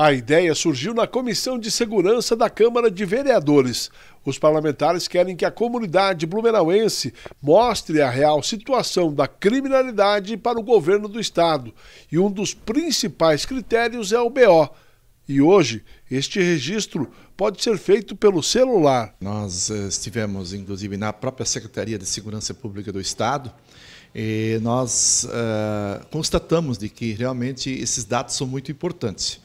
A ideia surgiu na Comissão de Segurança da Câmara de Vereadores. Os parlamentares querem que a comunidade blumenauense mostre a real situação da criminalidade para o governo do estado. E um dos principais critérios é o BO. E hoje, este registro pode ser feito pelo celular. Nós eh, estivemos, inclusive, na própria Secretaria de Segurança Pública do Estado e nós uh, constatamos de que realmente esses dados são muito importantes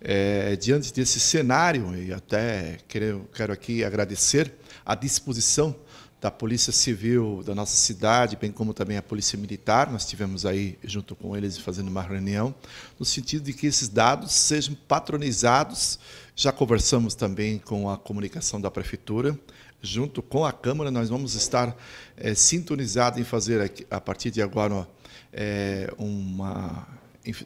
é, diante desse cenário, e até quero, quero aqui agradecer a disposição da Polícia Civil da nossa cidade, bem como também a Polícia Militar, nós tivemos aí junto com eles fazendo uma reunião, no sentido de que esses dados sejam patronizados. Já conversamos também com a comunicação da Prefeitura, junto com a Câmara, nós vamos estar é, sintonizados em fazer, a partir de agora, é, uma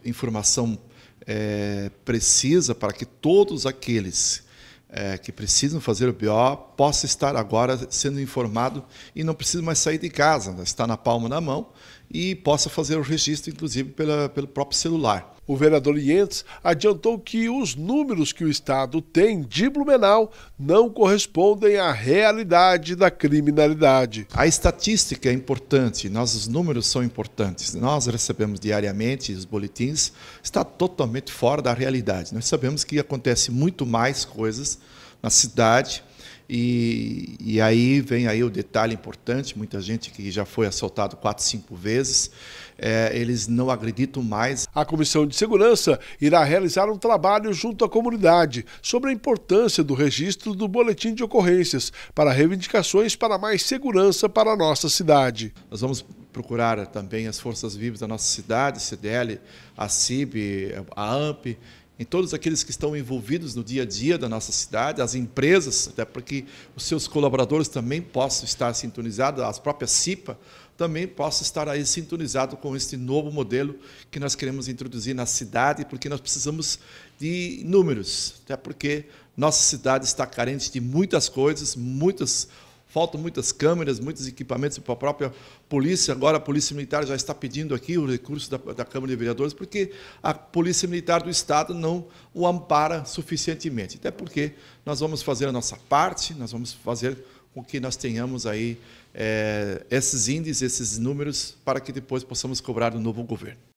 informação é, precisa para que todos aqueles é, que precisam fazer o BO possam estar agora sendo informado e não precisa mais sair de casa, né? está na palma da mão e possa fazer o registro, inclusive, pela, pelo próprio celular. O vereador Lientes adiantou que os números que o Estado tem de Blumenau não correspondem à realidade da criminalidade. A estatística é importante, nós, os números são importantes. Nós recebemos diariamente os boletins, está totalmente fora da realidade. Nós sabemos que acontece muito mais coisas na cidade e, e aí vem aí o detalhe importante, muita gente que já foi assaltado quatro, cinco vezes, é, eles não acreditam mais. A Comissão de Segurança irá realizar um trabalho junto à comunidade sobre a importância do registro do boletim de ocorrências para reivindicações para mais segurança para a nossa cidade. Nós vamos procurar também as forças vivas da nossa cidade, CDL, a CIB, a AMP, em todos aqueles que estão envolvidos no dia a dia da nossa cidade, as empresas, até para que os seus colaboradores também possam estar sintonizados, as próprias CIPA também possam estar aí sintonizados com este novo modelo que nós queremos introduzir na cidade, porque nós precisamos de números, até porque nossa cidade está carente de muitas coisas, muitas Faltam muitas câmeras, muitos equipamentos para a própria polícia. Agora a Polícia Militar já está pedindo aqui o recurso da, da Câmara de Vereadores, porque a Polícia Militar do Estado não o ampara suficientemente. Até porque nós vamos fazer a nossa parte, nós vamos fazer com que nós tenhamos aí é, esses índices, esses números, para que depois possamos cobrar do novo governo.